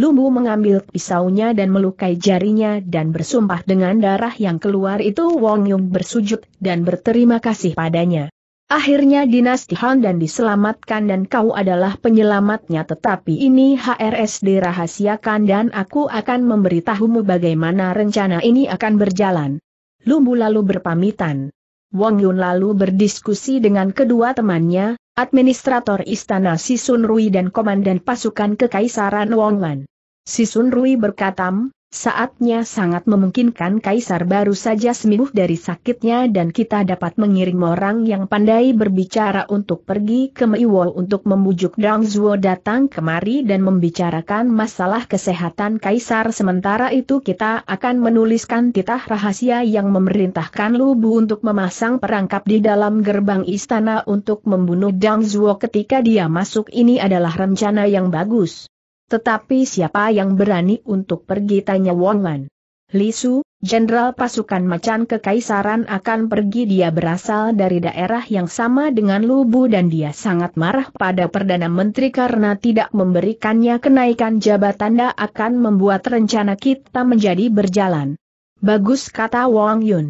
Lumbu mengambil pisaunya dan melukai jarinya dan bersumpah dengan darah yang keluar itu Wong Yung bersujud dan berterima kasih padanya. Akhirnya dinasti Han dan diselamatkan dan kau adalah penyelamatnya tetapi ini HRS dirahasiakan dan aku akan memberitahumu bagaimana rencana ini akan berjalan. Lumbu lalu berpamitan. Wong Yun lalu berdiskusi dengan kedua temannya, administrator istana Sisun Rui dan komandan pasukan kekaisaran Wonglan. Sisun Rui berkata saatnya sangat memungkinkan Kaisar baru saja sembuh dari sakitnya dan kita dapat mengirim orang yang pandai berbicara untuk pergi ke Meiwo untuk membujuk Dang Zhuo datang kemari dan membicarakan masalah kesehatan Kaisar sementara itu kita akan menuliskan titah rahasia yang memerintahkan Lubu untuk memasang perangkap di dalam gerbang istana untuk membunuh Dang Zhuo ketika dia masuk ini adalah rencana yang bagus. Tetapi siapa yang berani untuk pergi tanya Wong Lisu, jenderal pasukan macan kekaisaran akan pergi dia berasal dari daerah yang sama dengan Lubu dan dia sangat marah pada Perdana Menteri karena tidak memberikannya kenaikan jabatan dan akan membuat rencana kita menjadi berjalan. Bagus kata Wong Yun.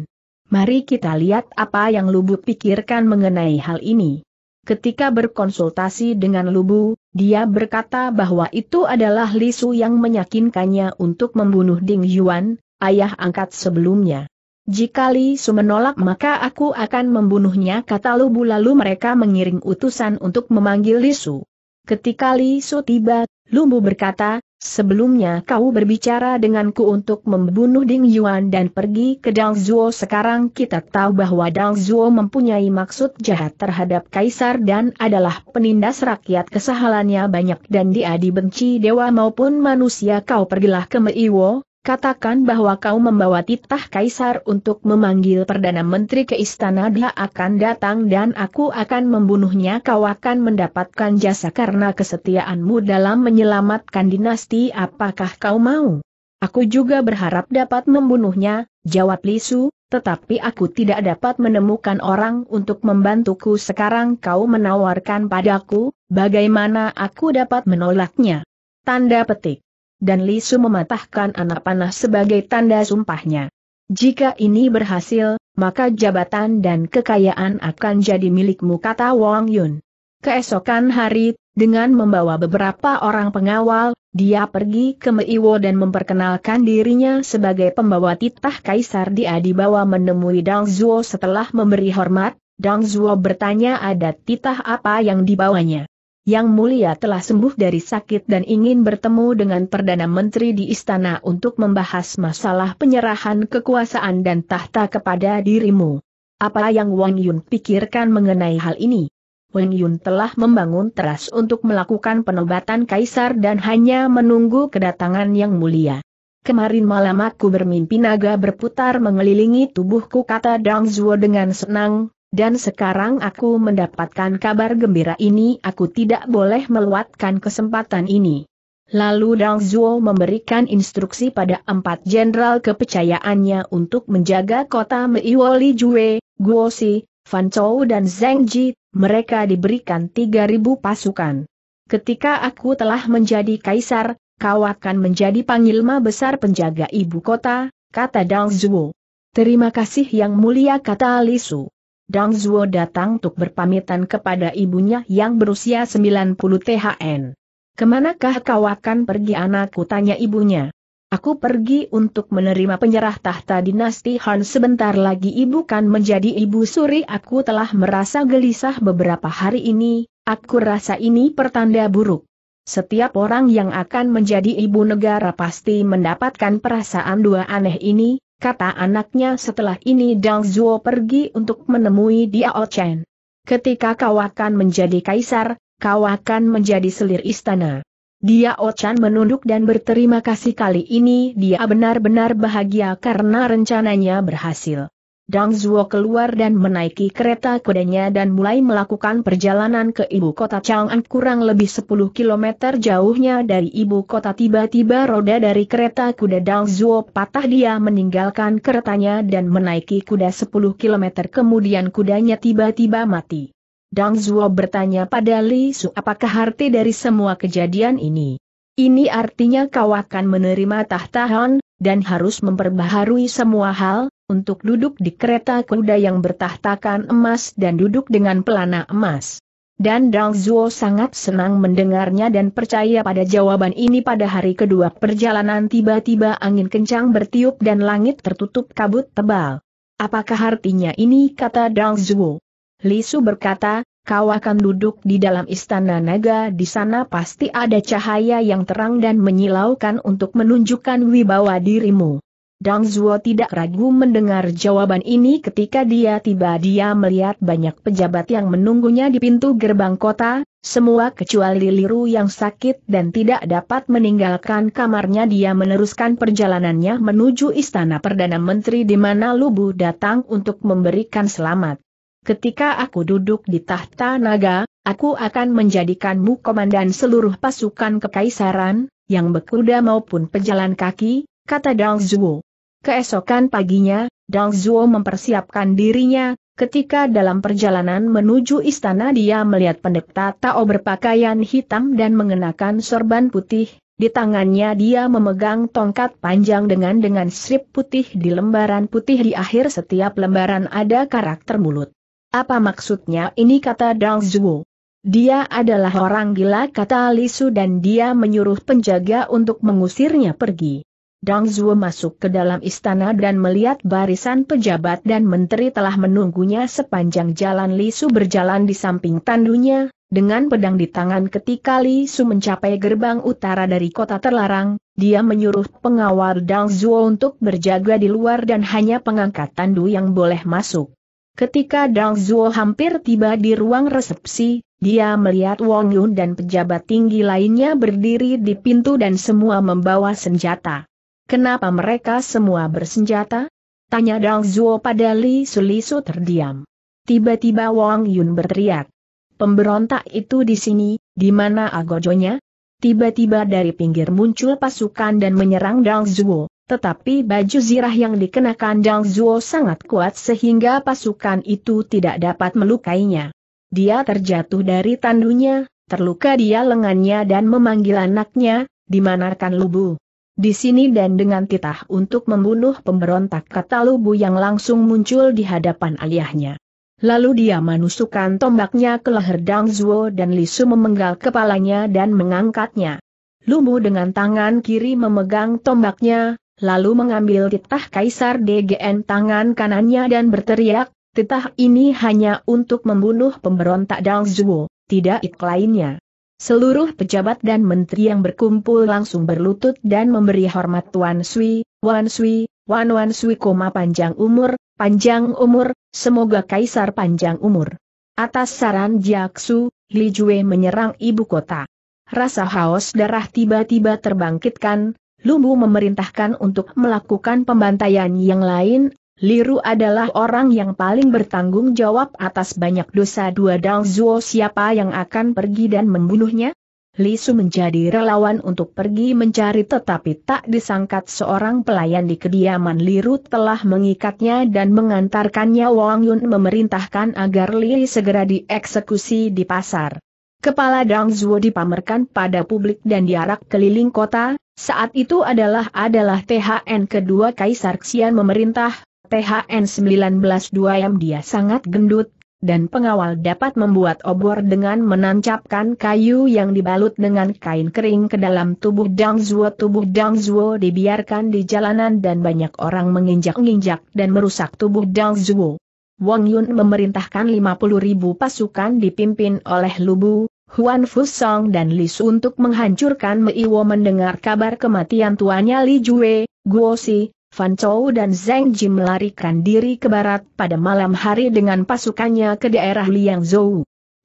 Mari kita lihat apa yang Lubu pikirkan mengenai hal ini. Ketika berkonsultasi dengan Lubu, dia berkata bahwa itu adalah Lisu yang meyakinkannya untuk membunuh Ding Yuan, ayah angkat sebelumnya. Jika Lisu menolak maka aku akan membunuhnya kata Lubu lalu mereka mengiring utusan untuk memanggil Lisu. Ketika Lisu tiba, Lubu berkata, Sebelumnya kau berbicara denganku untuk membunuh Ding Yuan dan pergi ke Dang Zuo. sekarang kita tahu bahwa Dang Zuo mempunyai maksud jahat terhadap Kaisar dan adalah penindas rakyat kesalahannya banyak dan dia dibenci dewa maupun manusia kau pergilah ke Meiwo, Katakan bahwa kau membawa titah kaisar untuk memanggil Perdana Menteri ke istana dia akan datang dan aku akan membunuhnya kau akan mendapatkan jasa karena kesetiaanmu dalam menyelamatkan dinasti apakah kau mau? Aku juga berharap dapat membunuhnya, jawab Lisu, tetapi aku tidak dapat menemukan orang untuk membantuku sekarang kau menawarkan padaku, bagaimana aku dapat menolaknya? Tanda petik dan Lisu mematahkan anak panah sebagai tanda sumpahnya. Jika ini berhasil, maka jabatan dan kekayaan akan jadi milikmu kata Wang Yun. Keesokan hari, dengan membawa beberapa orang pengawal, dia pergi ke Meiwo dan memperkenalkan dirinya sebagai pembawa titah kaisar dia dibawa menemui Dang Zhuo setelah memberi hormat, Dang Zhuo bertanya ada titah apa yang dibawanya. Yang Mulia telah sembuh dari sakit dan ingin bertemu dengan Perdana Menteri di istana untuk membahas masalah penyerahan kekuasaan dan tahta kepada dirimu. Apa yang Wang Yun pikirkan mengenai hal ini? Wang Yun telah membangun teras untuk melakukan penobatan kaisar dan hanya menunggu kedatangan Yang Mulia. Kemarin malam aku bermimpi naga berputar mengelilingi tubuhku kata Dang Zhuo dengan senang, dan sekarang aku mendapatkan kabar gembira ini aku tidak boleh meluatkan kesempatan ini. Lalu Dang Zuo memberikan instruksi pada empat jenderal kepercayaannya untuk menjaga kota Meiwoli Jue, Guosi, Fan dan Zheng mereka diberikan 3.000 pasukan. Ketika aku telah menjadi kaisar, kau akan menjadi panglima besar penjaga ibu kota, kata Dang Zuo. Terima kasih yang mulia kata Lisu. Dang Zuo datang untuk berpamitan kepada ibunya yang berusia 90 THN. Kemanakah kau akan pergi anakku tanya ibunya. Aku pergi untuk menerima penyerah tahta dinasti Han sebentar lagi ibu kan menjadi ibu suri aku telah merasa gelisah beberapa hari ini, aku rasa ini pertanda buruk. Setiap orang yang akan menjadi ibu negara pasti mendapatkan perasaan dua aneh ini, kata anaknya setelah ini Dang Zhuo pergi untuk menemui Diao Chen. Ketika kau akan menjadi kaisar, kau akan menjadi selir istana. Dia Ochan menunduk dan berterima kasih kali ini dia benar-benar bahagia karena rencananya berhasil. Dang Zuo keluar dan menaiki kereta kudanya dan mulai melakukan perjalanan ke ibu kota Chang'an kurang lebih 10 km jauhnya dari ibu kota tiba-tiba roda dari kereta kuda Dang Zuo patah dia meninggalkan keretanya dan menaiki kuda 10 km kemudian kudanya tiba-tiba mati. Dang Zuo bertanya pada Li Su apakah arti dari semua kejadian ini. Ini artinya kau akan menerima Tahtahan dan harus memperbaharui semua hal, untuk duduk di kereta kuda yang bertahtakan emas dan duduk dengan pelana emas. Dan Dang Zuo sangat senang mendengarnya dan percaya pada jawaban ini pada hari kedua perjalanan tiba-tiba angin kencang bertiup dan langit tertutup kabut tebal. Apakah artinya ini kata Dang Zuo? Su berkata, kau akan duduk di dalam istana naga di sana pasti ada cahaya yang terang dan menyilaukan untuk menunjukkan wibawa dirimu. Dang Zuo tidak ragu mendengar jawaban ini ketika dia tiba dia melihat banyak pejabat yang menunggunya di pintu gerbang kota, semua kecuali Liru yang sakit dan tidak dapat meninggalkan kamarnya dia meneruskan perjalanannya menuju istana Perdana Menteri di mana Lubu datang untuk memberikan selamat. Ketika aku duduk di tahta naga, aku akan menjadikanmu komandan seluruh pasukan kekaisaran, yang berkuda maupun pejalan kaki, kata Dang Zuo. Keesokan paginya, Dang Zhuo mempersiapkan dirinya, ketika dalam perjalanan menuju istana dia melihat pendeta Tao berpakaian hitam dan mengenakan sorban putih, di tangannya dia memegang tongkat panjang dengan dengan strip putih di lembaran putih di akhir setiap lembaran ada karakter mulut. Apa maksudnya ini kata Dang Zhuo? Dia adalah orang gila kata Lisu dan dia menyuruh penjaga untuk mengusirnya pergi. Dang Zuo masuk ke dalam istana dan melihat barisan pejabat dan menteri telah menunggunya sepanjang jalan Lisu berjalan di samping tandunya, dengan pedang di tangan ketika Lisu mencapai gerbang utara dari kota terlarang, dia menyuruh pengawal Dang Zuo untuk berjaga di luar dan hanya pengangkat tandu yang boleh masuk. Ketika Dang Zuo hampir tiba di ruang resepsi, dia melihat Wong Yun dan pejabat tinggi lainnya berdiri di pintu dan semua membawa senjata. Kenapa mereka semua bersenjata? Tanya Zuo pada Li Sulisu terdiam. Tiba-tiba Wang Yun berteriak. Pemberontak itu di sini, di mana agojonya? Tiba-tiba dari pinggir muncul pasukan dan menyerang Zuo, tetapi baju zirah yang dikenakan Zuo sangat kuat sehingga pasukan itu tidak dapat melukainya. Dia terjatuh dari tandunya, terluka dia lengannya dan memanggil anaknya, dimanarkan lubu di sini dan dengan titah untuk membunuh pemberontak kata Lubu yang langsung muncul di hadapan ayahnya. Lalu dia menusukkan tombaknya ke leher Dang Zuo dan Lisu memenggal kepalanya dan mengangkatnya. Lumu dengan tangan kiri memegang tombaknya, lalu mengambil titah Kaisar DGN tangan kanannya dan berteriak, titah ini hanya untuk membunuh pemberontak Dang Zuo, tidak ik lainnya. Seluruh pejabat dan menteri yang berkumpul langsung berlutut dan memberi hormat Tuan Sui, Wan Sui, Wan Wan Sui, koma panjang umur, panjang umur, semoga kaisar panjang umur. Atas saran Jiaksu, Li Jue menyerang ibu kota. Rasa haus darah tiba-tiba terbangkitkan, Lumbu memerintahkan untuk melakukan pembantaian yang lain, Liru adalah orang yang paling bertanggung jawab atas banyak dosa dua Dao Zuo siapa yang akan pergi dan membunuhnya? Lisu menjadi relawan untuk pergi mencari tetapi tak disangkat seorang pelayan di kediaman Liru telah mengikatnya dan mengantarkannya Wang Yun memerintahkan agar Li segera dieksekusi di pasar. Kepala Dang Zuo dipamerkan pada publik dan diarak keliling kota, saat itu adalah adalah THN kedua Kaisar Xian memerintah THN 192M dia sangat gendut, dan pengawal dapat membuat obor dengan menancapkan kayu yang dibalut dengan kain kering ke dalam tubuh Zuo. Tubuh Zuo dibiarkan di jalanan dan banyak orang menginjak-injak dan merusak tubuh Zuo. Wang Yun memerintahkan 50 pasukan dipimpin oleh Lubu, Huan Fusong dan Li Su untuk menghancurkan Meiwo mendengar kabar kematian tuannya Li Jue, Guo Si. Fan Chou dan Zheng Ji melarikan diri ke barat pada malam hari dengan pasukannya ke daerah Liang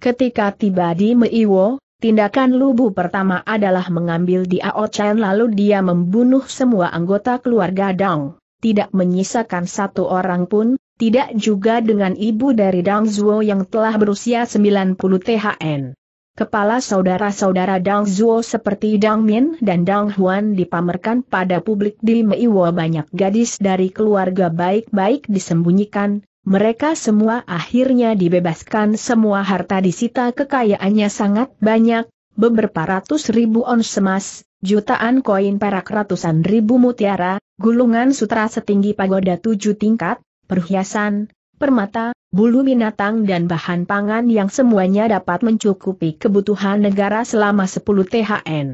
Ketika tiba di Meiwo, tindakan Lubu pertama adalah mengambil Diao Chen lalu dia membunuh semua anggota keluarga Dang, tidak menyisakan satu orang pun, tidak juga dengan ibu dari Dang Zhuo yang telah berusia 90 THN. Kepala saudara-saudara Dang Zuo seperti Dang Min dan Dang Huan dipamerkan pada publik di Meiwo banyak gadis dari keluarga baik-baik disembunyikan, mereka semua akhirnya dibebaskan semua harta disita kekayaannya sangat banyak, beberapa ratus ribu ons emas, jutaan koin perak ratusan ribu mutiara, gulungan sutra setinggi pagoda tujuh tingkat, perhiasan, permata, bulu binatang dan bahan pangan yang semuanya dapat mencukupi kebutuhan negara selama 10 THN.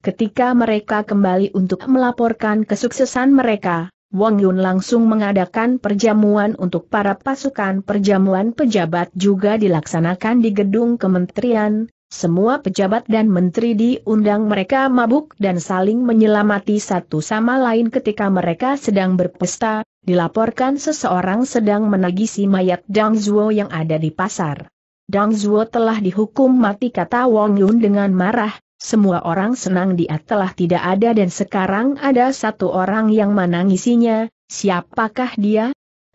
Ketika mereka kembali untuk melaporkan kesuksesan mereka, Wang Yun langsung mengadakan perjamuan untuk para pasukan perjamuan pejabat juga dilaksanakan di gedung kementerian, semua pejabat dan menteri diundang mereka mabuk dan saling menyelamati satu sama lain ketika mereka sedang berpesta, dilaporkan seseorang sedang menagisi mayat Dang Zuo yang ada di pasar. Dang Zuo telah dihukum mati kata Wong Yun dengan marah, semua orang senang dia telah tidak ada dan sekarang ada satu orang yang menangisinya, siapakah dia?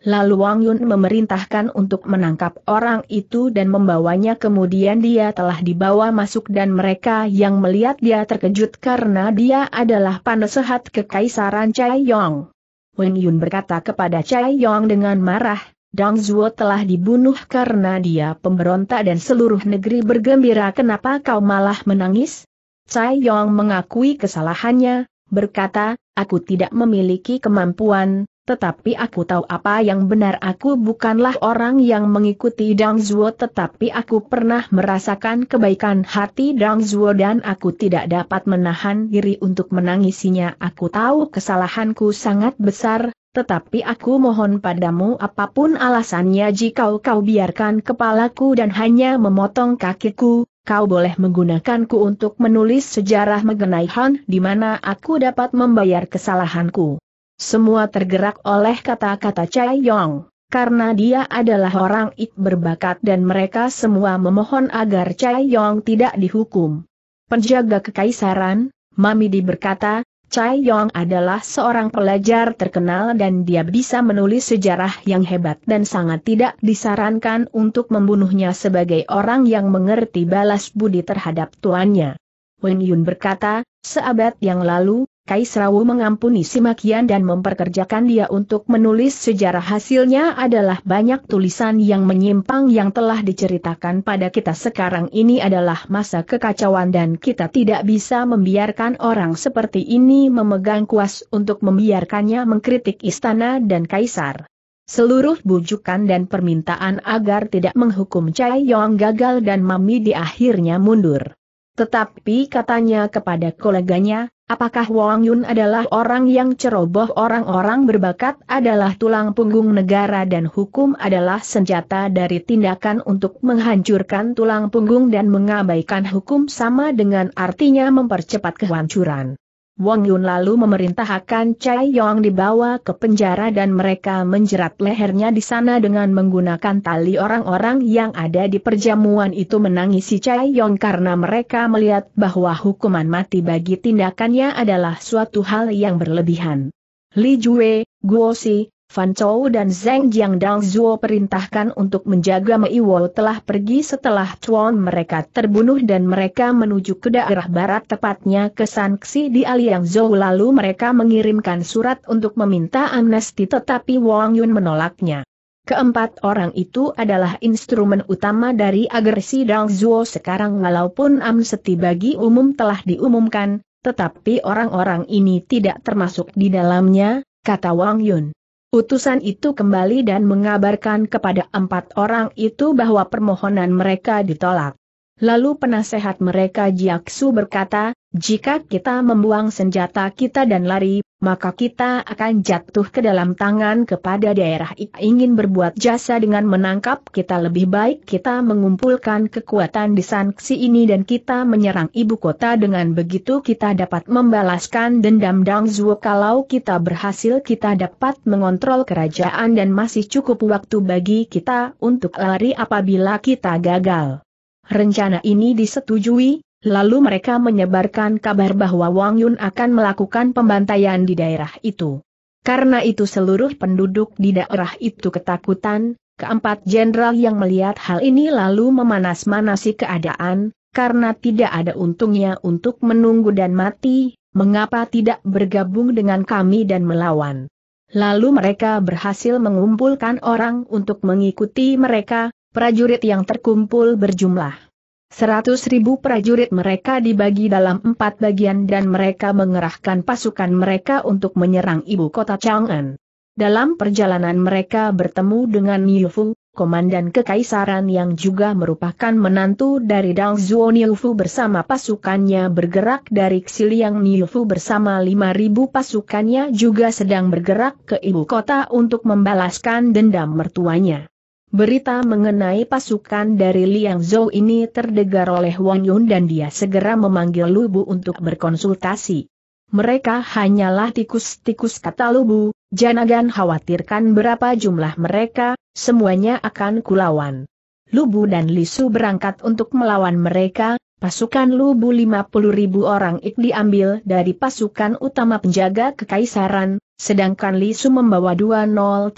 Lalu Wang Yun memerintahkan untuk menangkap orang itu dan membawanya kemudian dia telah dibawa masuk dan mereka yang melihat dia terkejut karena dia adalah panesehat kekaisaran Chai Yong. Wen Yun berkata kepada Cai Yong dengan marah, Dang Zuo telah dibunuh karena dia pemberontak dan seluruh negeri bergembira kenapa kau malah menangis? Cai Yong mengakui kesalahannya, berkata, aku tidak memiliki kemampuan, tetapi aku tahu apa yang benar aku bukanlah orang yang mengikuti Dang Zuo tetapi aku pernah merasakan kebaikan hati Dang Zuo dan aku tidak dapat menahan diri untuk menangisinya. Aku tahu kesalahanku sangat besar, tetapi aku mohon padamu apapun alasannya jika kau biarkan kepalaku dan hanya memotong kakiku, kau boleh menggunakanku untuk menulis sejarah mengenai Han di mana aku dapat membayar kesalahanku. Semua tergerak oleh kata-kata Chai Yong, karena dia adalah orang ik berbakat dan mereka semua memohon agar Chai Yong tidak dihukum. Penjaga kekaisaran, Mami berkata, Chai Yong adalah seorang pelajar terkenal dan dia bisa menulis sejarah yang hebat dan sangat tidak disarankan untuk membunuhnya sebagai orang yang mengerti balas budi terhadap tuannya. Wen Yun berkata, seabad yang lalu, Kaisrawu mengampuni Simakian dan memperkerjakan dia untuk menulis sejarah hasilnya adalah banyak tulisan yang menyimpang yang telah diceritakan pada kita sekarang ini adalah masa kekacauan dan kita tidak bisa membiarkan orang seperti ini memegang kuas untuk membiarkannya mengkritik istana dan kaisar. Seluruh bujukan dan permintaan agar tidak menghukum Chai Yong gagal dan Mami di akhirnya mundur. Tetapi katanya kepada koleganya, apakah Wang Yun adalah orang yang ceroboh orang-orang berbakat adalah tulang punggung negara dan hukum adalah senjata dari tindakan untuk menghancurkan tulang punggung dan mengabaikan hukum sama dengan artinya mempercepat kehancuran. Wang Yun lalu memerintahkan Cai Yong dibawa ke penjara dan mereka menjerat lehernya di sana dengan menggunakan tali orang-orang yang ada di perjamuan itu menangisi Cai Yong karena mereka melihat bahwa hukuman mati bagi tindakannya adalah suatu hal yang berlebihan. Li Jue, Guo Si, Fan Chou dan Zeng Jiang Dang Zuo perintahkan untuk menjaga Mei Wo telah pergi setelah Chuan mereka terbunuh dan mereka menuju ke daerah barat tepatnya ke Sanxi di Aliang Zhou lalu mereka mengirimkan surat untuk meminta amnesti tetapi Wang Yun menolaknya. Keempat orang itu adalah instrumen utama dari agresi Dang Zuo sekarang walaupun amnesti bagi umum telah diumumkan, tetapi orang-orang ini tidak termasuk di dalamnya, kata Wang Yun. Utusan itu kembali dan mengabarkan kepada empat orang itu bahwa permohonan mereka ditolak. Lalu penasehat mereka Jiaksu berkata, jika kita membuang senjata kita dan lari, maka kita akan jatuh ke dalam tangan kepada daerah ingin berbuat jasa dengan menangkap kita lebih baik kita mengumpulkan kekuatan di sanksi ini dan kita menyerang ibu kota dengan begitu kita dapat membalaskan dendam Dang Zhuo kalau kita berhasil kita dapat mengontrol kerajaan dan masih cukup waktu bagi kita untuk lari apabila kita gagal. Rencana ini disetujui, Lalu mereka menyebarkan kabar bahwa Wang Yun akan melakukan pembantaian di daerah itu. Karena itu seluruh penduduk di daerah itu ketakutan, keempat jenderal yang melihat hal ini lalu memanas-manasi keadaan, karena tidak ada untungnya untuk menunggu dan mati, mengapa tidak bergabung dengan kami dan melawan. Lalu mereka berhasil mengumpulkan orang untuk mengikuti mereka, prajurit yang terkumpul berjumlah Seratus ribu prajurit mereka dibagi dalam empat bagian dan mereka mengerahkan pasukan mereka untuk menyerang ibu kota Chang'an. Dalam perjalanan mereka bertemu dengan Niufu, komandan kekaisaran yang juga merupakan menantu dari Dang Zuo Niufu bersama pasukannya bergerak dari Xiliang Niufu bersama 5.000 pasukannya juga sedang bergerak ke ibu kota untuk membalaskan dendam mertuanya. Berita mengenai pasukan dari Liang Zhou ini terdengar oleh Wang Yun dan dia segera memanggil Lubu untuk berkonsultasi. Mereka hanyalah tikus-tikus kata Lubu, Janagan khawatirkan berapa jumlah mereka, semuanya akan kulawan. Lubu dan Lisu berangkat untuk melawan mereka, pasukan Lubu 50 ribu orang ik diambil dari pasukan utama penjaga kekaisaran, Sedangkan Lisu membawa 20.000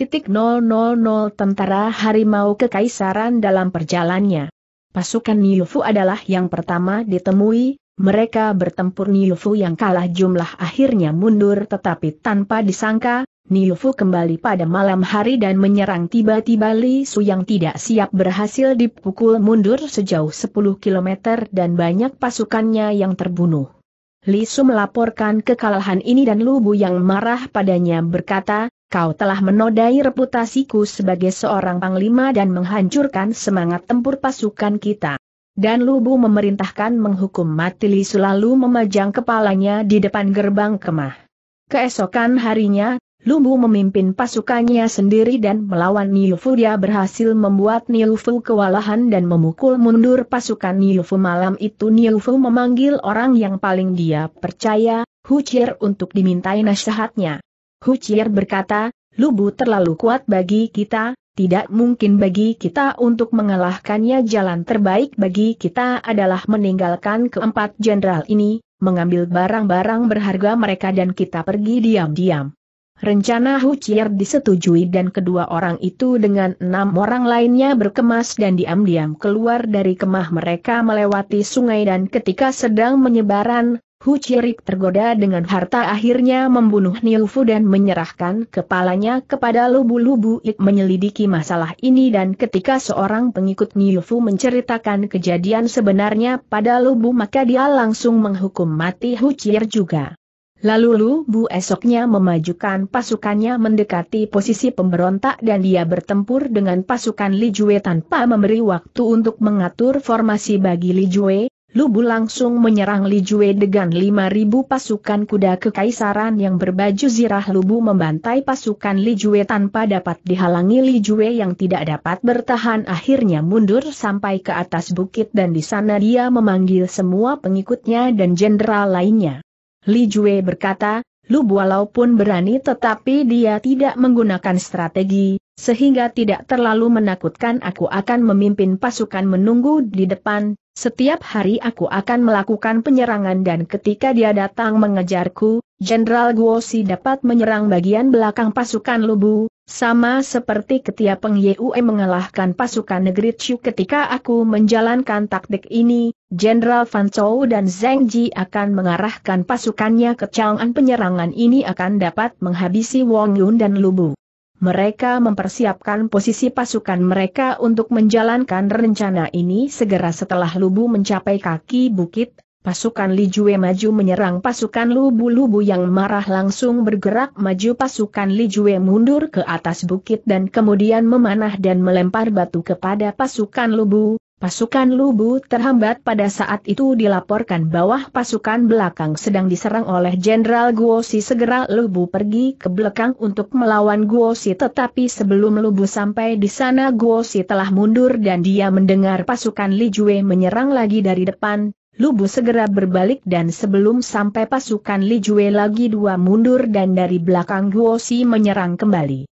tentara harimau kekaisaran dalam perjalannya. Pasukan Niufu adalah yang pertama ditemui, mereka bertempur Niufu yang kalah jumlah akhirnya mundur tetapi tanpa disangka, Niufu kembali pada malam hari dan menyerang tiba-tiba Lisu yang tidak siap berhasil dipukul mundur sejauh 10 km dan banyak pasukannya yang terbunuh. Lisu melaporkan kekalahan ini dan Lubu yang marah padanya berkata, kau telah menodai reputasiku sebagai seorang panglima dan menghancurkan semangat tempur pasukan kita. Dan Lubu memerintahkan menghukum mati Lisu lalu memajang kepalanya di depan gerbang kemah. Keesokan harinya, Lumbu memimpin pasukannya sendiri dan melawan Niufu dia berhasil membuat Niufu kewalahan dan memukul mundur pasukan Niufu malam itu Niufu memanggil orang yang paling dia percaya, Hucir, untuk dimintai nasihatnya. Hucir berkata, Lubu terlalu kuat bagi kita, tidak mungkin bagi kita untuk mengalahkannya jalan terbaik bagi kita adalah meninggalkan keempat jenderal ini, mengambil barang-barang berharga mereka dan kita pergi diam-diam. Rencana Hu Chier disetujui dan kedua orang itu dengan enam orang lainnya berkemas dan diam-diam keluar dari kemah mereka melewati sungai dan ketika sedang menyebaran, Hu Chierik tergoda dengan harta akhirnya membunuh Niufu dan menyerahkan kepalanya kepada Lubu-Lubu Ik menyelidiki masalah ini dan ketika seorang pengikut Niufu menceritakan kejadian sebenarnya pada Lubu maka dia langsung menghukum mati Hu Chier juga. Lalu Lu Bu esoknya memajukan pasukannya mendekati posisi pemberontak dan dia bertempur dengan pasukan Li Jue tanpa memberi waktu untuk mengatur formasi bagi Li Jue. Lu Bu langsung menyerang Li Jue dengan 5.000 pasukan kuda kekaisaran yang berbaju zirah Lu Bu membantai pasukan Li Jue tanpa dapat dihalangi Li Jue yang tidak dapat bertahan akhirnya mundur sampai ke atas bukit dan di sana dia memanggil semua pengikutnya dan jenderal lainnya. Li Jue berkata, Lu walaupun berani tetapi dia tidak menggunakan strategi, sehingga tidak terlalu menakutkan aku akan memimpin pasukan menunggu di depan, setiap hari aku akan melakukan penyerangan dan ketika dia datang mengejarku, Jenderal Guo Si dapat menyerang bagian belakang pasukan Lubu, sama seperti ketia Peng Yue mengalahkan pasukan negeri Chu ketika aku menjalankan taktik ini, Jenderal Fan Chou dan Zheng Ji akan mengarahkan pasukannya ke Chang'an penyerangan ini akan dapat menghabisi Wong Yun dan Lubu. Mereka mempersiapkan posisi pasukan mereka untuk menjalankan rencana ini segera setelah Lubu mencapai kaki bukit, Pasukan Li Jue maju menyerang pasukan Lu lubu yang marah langsung bergerak maju pasukan Li Jue mundur ke atas bukit dan kemudian memanah dan melempar batu kepada pasukan Lu Bu. Pasukan Lu Bu terhambat pada saat itu dilaporkan bahwa pasukan belakang sedang diserang oleh Jenderal Guo Si. segera Lu Bu pergi ke belakang untuk melawan Guo Si, tetapi sebelum Lu Bu sampai di sana Guo Si telah mundur dan dia mendengar pasukan Li Jue menyerang lagi dari depan, Lubu segera berbalik dan sebelum sampai pasukan Li Jue lagi dua mundur dan dari belakang Guo Si menyerang kembali.